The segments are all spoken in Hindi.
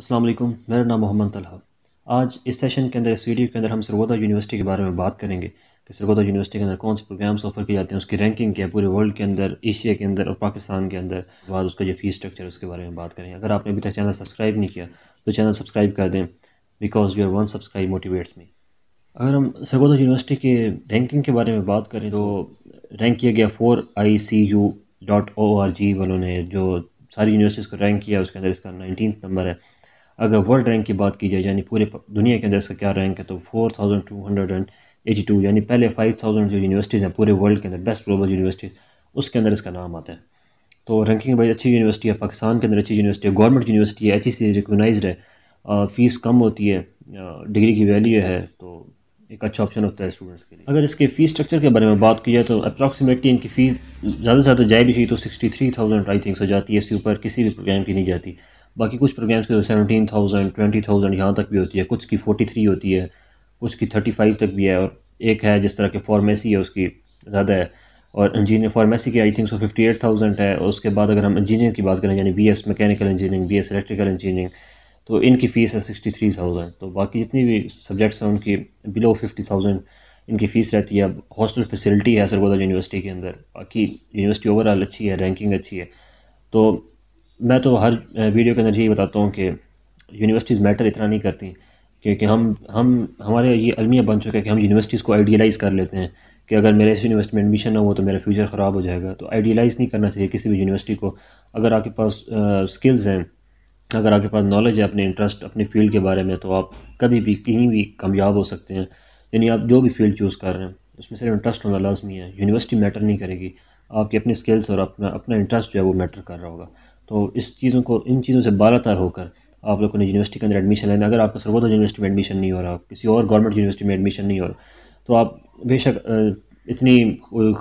अस्सलाम वालेकुम मेरा नाम मोहम्मद तलहा आज इस सेशन के अंदर इस वीडियो के अंदर हम सरगोदा यूनिवर्सिटी के बारे में बात करेंगे कि सरगोदा यूनिवर्सिटी के अंदर कौन से प्रोग्राम्स ऑफर किए जाते हैं उसकी रैंकिंग क्या है पूरे वर्ल्ड के अंदर एशिया के अंदर और पाकिस्तान के अंदर बाद उसका जो फीस स्ट्रक्चर उसके बारे में बात करेंगे अगर आपने अभी तक चैनल सब्सक्राइब नहीं किया तो चैनल सब्सक्राइब कर दें because you are one subscribe motivates me अगर हम सरगोदा यूनिवर्सिटी के रैंकिंग के बारे में बात करें तो रैंक किया गया four I C U dot O R G वालों ने जो सारी यूनिवर्सिटीज़ को रैंक किया उसके अंदर इसका नाइनटीन नंबर है अगर वर्ल्ड रैंक की बात की जाए यानी पूरे दुनिया के अंदर इसका क्या रैंक है तो four thousand two hundred and eighty two यानी पहले फाइव थाउजेंड जो यूनिवर्सिटीज़ हैं पूरे वर्ल्ड के अंदर बेस्ट ग्लोबल यूनिवर्सिटीज़ उसके अंदर इसका नाम आता है तो रैंकिंग बड़ी अच्छी यूनिवर्सिटी है पाकिस्तान के अंदर अच्छी यूनिवर्सिटी है गवर्नमेंट यूनिवर्सिटी है अच्छी सी रिकोगनाइज है फ़ीस कम होती है डिग्री की वैल्यू है तो एक अच्छा ऑप्शन होता है स्टूडेंट्स के लिए अगर इसके फ़ीस स्ट्रक्चर के बारे में बात की जाए तो अप्रॉक्सीमेटली इनकी फ़ीस ज़्यादा से ज़्यादा जाए भी चाहिए तो sixty three thousand I think से जाती है इसके ऊपर किसी भी प्रोग्राम की नहीं जाती बाकी कुछ प्रोग्राम्स की seventeen seventeen thousand twenty thousand यहाँ तक भी होती है कुछ की फोर्टी थ्री होती है कुछ की थर्टी फाइव तक भी है और एक है जिस तरह की फार्मेसी है उसकी ज़्यादा है और इंजीनियर फार्मेसी की I think so fifty eight thousand है और उसके बाद अगर हम इंजीनियर की बात करें यानी B S mechanical engineering B S electrical engineering तो इनकी फ़ीस है सिक्सटी थ्री थाउजेंड तो बाकी जितनी भी सब्जेक्ट्स हैं उनकी बिलो फिफ्टी थाउजेंड इनकी फ़ीस रहती है अब हॉस्टल फैसिलिटी है सरगोदा यूनिवर्सिटी के अंदर बाकी यूनिवर्सिटी ओवरऑल अच्छी है रैंकिंग अच्छी है तो मैं तो हर वीडियो के अंदर यही बताता हूँ कि यूनिवर्सिटीज़ मैटर इतना नहीं करती क्योंकि हम हम हमारे ये अलमिया बन चुका है कि हम यूनिवर्सिटीज़ को आइडियलाइज़ कर लेते हैं कि अगर मेरे इस यूनिवर्सिटी में एडमिशन ना हो तो मेरा फ्यूचर ख़राब हो जाएगा तो आइडियलाइज़ नहीं करना चाहिए किसी भी यूनिवर्सिटी को अगर आपके पास स्किल्स हैं अगर आपके पास नॉलेज है अपने इंटरेस्ट अपने फील्ड के बारे में तो आप कभी भी कहीं भी कामयाब हो सकते हैं यानी आप जो भी फील्ड चूज़ कर रहे हैं उसमें सिर्फ इंटरेस्ट होना लाजमी है यूनिवर्सिटी मैटर नहीं करेगी आपके अपनी स्किल्स और अपना अपना इंटरेस्ट जो है वो मैटर कर रहा होगा तो इस चीज़ों को इन चीज़ों से बालातार होकर आप लोगों ने यूनिवर्सिटी के अंदर एडमिशन लेना अगर आपका सर्वोदय यूनिवर्सिटी में एडमिशन नहीं हो रहा किसी और गवर्नमेंट यूनिवर्सिटी में एडमिशन नहीं हो रहा तो आप बेशक इतनी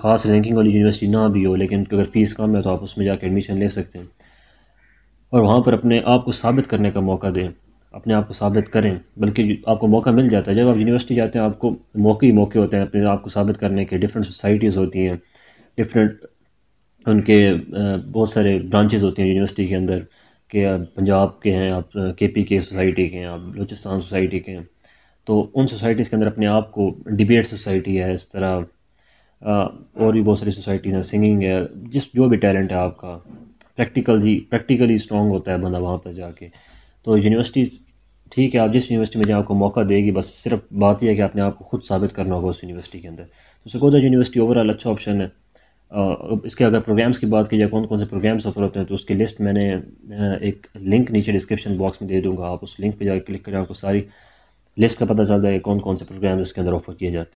ख़ास रैंकिंग वाली यूनिवर्सिटी ना भी हो लेकिन अगर फ़ीस कम है तो आप उसमें जाकर एडमिशन ले सकते हैं और वहाँ पर अपने आप को साबित करने का मौका दें अपने आप को साबित करें बल्कि आपको मौका मिल जाता है जब आप यूनिवर्सिटी जाते हैं आपको मौके ही मौके होते हैं अपने आप को साबित करने के डिफरेंट सोसाइटीज़ होती हैं डिफरेंट उनके बहुत सारे ब्रांचेज़ होते हैं यूनिवर्सिटी के अंदर के पंजाब के हैं आप के पी के सोसाइटी के हैं आप बलोचिस्तान सोसाइटी के हैं तो उन सोसाइटीज़ के अंदर अपने आप को डिबेट सोसाइटी है इस तरह और भी बहुत सारी सोसाइटीज़ हैं सिंगिंग है जिस जो भी टैलेंट है आपका प्रैक्टिकल ही प्रैक्टिकली स्ट्रॉन्ग होता है बंदा वहाँ पर जाके तो यूनिवर्सिटीज़ ठीक है आप जिस यूनिवर्सिटी में जाए आपको मौका देगी बस सिर्फ बात यह है कि आपने आपको खुद साबित करना होगा उस यूनिवर्सिटी के अंदर तो सकोदा यूनिवर्सिटी ओवरऑल अच्छा ऑप्शन है इसके अगर प्रोग्राम्स की बात की जाए कौन कौन से प्रोग्राम्स ऑफर होते हैं तो उसकी लिस्ट मैंने एक लिंक नीचे डिस्क्रिप्शन बॉक्स में दे दूँगा आप उस लिंक पर जाकर क्लिक करें आपको सारी लिस्ट का पता चल जाएगा कौन कौन से प्रोग्राम्स इसके अंदर ऑफर किए जाते हैं